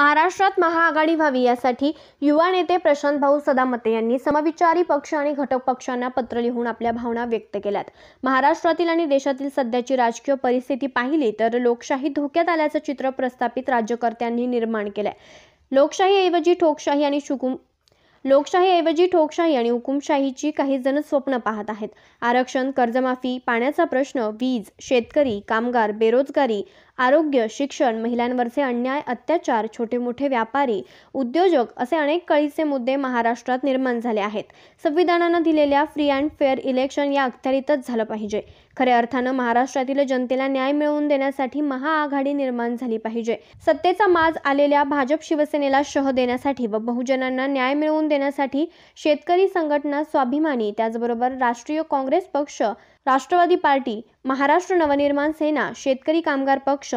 महाराष्ट्रात महाआघाडी व्हावी यासाठी युवा नेते प्रशांत भाऊ सदामते यांनी समविचारी पक्ष आणि घटक पक्षांना पत्र लिहून आपल्या भावना व्यक्त केल्यात महाराष्ट्रातील आणि देशातील सध्याची राजकीय परिस्थिती पाहिली तर लोकशाही धोक्यात आल्याचं चित्र प्रस्थापित राज्यकर्त्यांनी निर्माण केलंय लोकशाहीऐवजी ठोकशाही आणि शुकुम लोकशाहीऐवजी ठोकशाही आणि हुकुमशाहीची काही जण स्वप्न पाहत आहेत आरक्षण कर्जमाफी पाण्याचा प्रश्न वीज शेतकरी कामगार बेरोजगारी आरोग्य शिक्षण महिलांवरचे अन्याय अत्याचार छोटे मोठे व्यापारी उद्योजक असे अनेक कळीचे मुद्दे महाराष्ट्रात निर्माण झाले आहेत संविधानानं दिलेल्या फ्री अँड फेअर इलेक्शन या अखत्यारीतच झालं पाहिजे खऱ्या अर्थानं महाराष्ट्रातील जनतेला न्याय मिळवून देण्यासाठी महाआघाडी निर्माण झाली पाहिजे सत्तेचा माज आलेल्या भाजप शिवसेनेला शह देण्यासाठी व बहुजनांना न्याय मिळवून देण्यासाठी शेतकरी संघटना स्वाभिमानी त्याचबरोबर राष्ट्रीय काँग्रेस पक्ष राष्ट्रवादी पार्टी महाराष्ट्र नवनिर्माण सेना शेतकरी कामगार पक्ष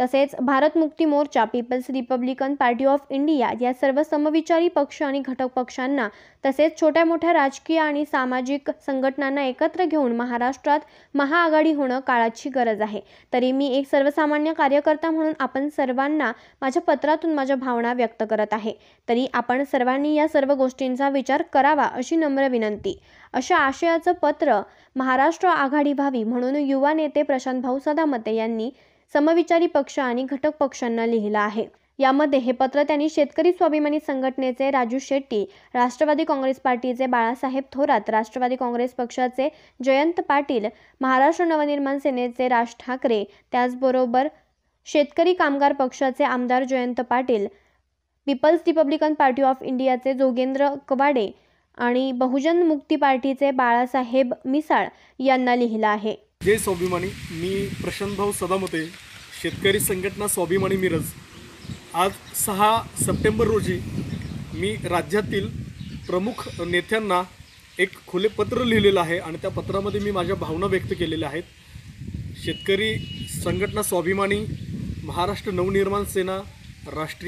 तसेच Bharat Mukti Morcha people's republican party of India या सर्व समविचारी पक्ष आणि घटक पक्षांना तसेच छोट्या मोठ्या राजकीय आणि सामाजिक संघटनांना एकत्र घेऊन महाराष्ट्रात महाआघाडी होणं काळाची गरज आहे तरी मी एक सर्वसामान्य कार्यकर्ता म्हणून आपण सर्वांना माझ्या पत्रातून माझ्या भावना व्यक्त करत आहे तरी आपण सर्वांनी या सर्व गोष्टींचा विचार करावा अशी नम्र विनंती अशा आशयाचं पत्र महाराष्ट्र आघाडी व्हावी म्हणून युवा नेते प्रशांत भाऊ सदामते यांनी समविचारी पक्ष आणि घटक पक्षांना लिहिलं आहे यामध्ये हे पत्र त्यांनी शेतकरी स्वाभिमानी संघटनेचे राजू शेट्टी राष्ट्रवादी काँग्रेस पार्टीचे बाळासाहेब थोरात राष्ट्रवादी काँग्रेस पक्षाचे जयंत पाटील महाराष्ट्र नवनिर्माण सेनेचे राज ठाकरे त्याचबरोबर शेतकरी कामगार पक्षाचे आमदार Jayant Patil people's republican party of इंडियाचे जोगेंद्र कवाडे आणि बहुजन मुक्ती पार्टीचे बाळासाहेब मिसाळ यांना लिहिलं आहे जय स्वाभिमानी मी प्रशांतभाऊ सदामते शेतकरी संघटना स्वाभिमानी मिरज आज सहा सप्टेंबर रोजी मी राज्यातील प्रमुख नेत्यांना एक खुले पत्र लिहिलेलं आहे आणि त्या पत्रामध्ये मी माझ्या भावना व्यक्त केलेल्या आहेत शेतकरी संघटना स्वाभिमानी महाराष्ट्र नवनिर्माण सेना राष्ट्रीय